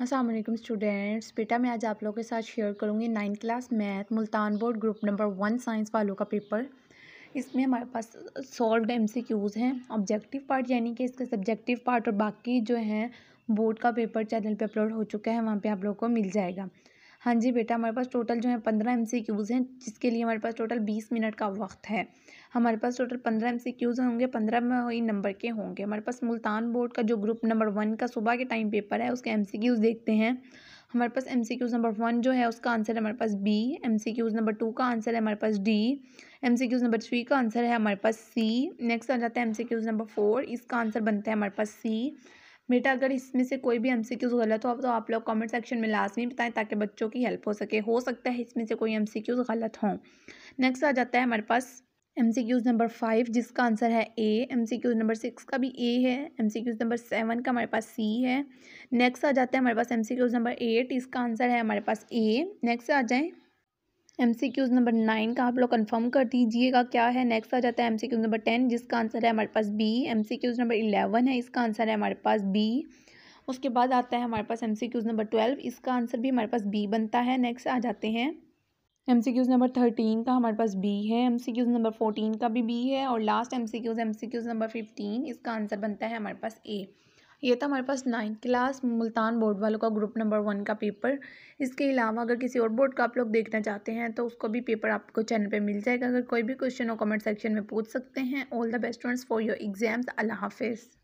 Aslam students बेटा मैं आज आप लोगों के साथ शेयर करूँगी ninth class math Multan board group number one science वालों का पेपर इसमें हमारे पास सॉल्व एम सी क्यूज़ हैं ऑब्जेक्टिव पार्ट यानी कि इसका सब्जेक्टिव पार्ट और बाकी जो है बोर्ड का पेपर चैनल पे अपलोड हो चुका है वहाँ पे आप लोगों को मिल जाएगा हाँ जी बेटा हमारे पास टोटल जो है पंद्रह एम सी क्यूज़ हैं जिसके लिए हमारे पास टोटल बीस मिनट का वक्त है हमारे पास टोटल पंद्रह एम सी क्यूज़ होंगे पंद्रह में वही नंबर के होंगे हमारे पास मुल्तान बोर्ड का जो ग्रुप नंबर वन का सुबह के टाइम पेपर है उसके एम सी क्यूज़ देखते हैं हमारे पास M C Qs number one जो है उसका आंसर है हमारे पास B M C Qs number two का आंसर है हमारे पास D M C Qs number three का आंसर है हमारे पास सी नेक्स्ट आ जाता है M C Qs number four इसका आंसर बनता है हमारे पास सी बेटा अगर इसमें से कोई भी एम सी क्यूज़ गलत हो तो आप लोग कमेंट सेक्शन में लाजमी बताएं ताकि बच्चों की हेल्प हो सके हो सकता है इसमें से कोई एम सी क्यूज़ गलत हों नेक्स्ट आ जाता है हमारे पास M C Qs number five जिसका आंसर है A M C Qs number six का भी ए है M C Qs number seven का हमारे पास सी है नेक्स्ट आ जाता है हमारे पास M C Qs number eight इसका आंसर है हमारे पास ए नेक्स्ट आ जाएँ M C Qs number nine का आप लोग कंफर्म कर दीजिएगा क्या है नेक्स्ट आ जाता है M C Qs number ten जिसका आंसर है हमारे पास B M C Qs number eleven है इसका आंसर है हमारे पास बी उसके बाद आता है हमारे पास M C Qs number twelve इसका आंसर भी हमारे पास बी बनता है नेक्स्ट आ जाते हैं M C Qs number thirteen का हमारे पास बी है M C Qs number fourteen का भी बी है और last M C Qs M C Qs number fifteen इसका आंसर बनता है हमारे पास ए ये था हमारे पास नाइन्थ क्लास मुल्तान बोर्ड वालों का ग्रुप नंबर वन का पेपर इसके अलावा अगर किसी और बोर्ड का आप लोग देखना चाहते हैं तो उसको भी पेपर आपको चैनल पे मिल जाएगा अगर कोई भी क्वेश्चन हो कमेंट सेक्शन में पूछ सकते हैं all the best friends for your exams अल्लाह हाफिज़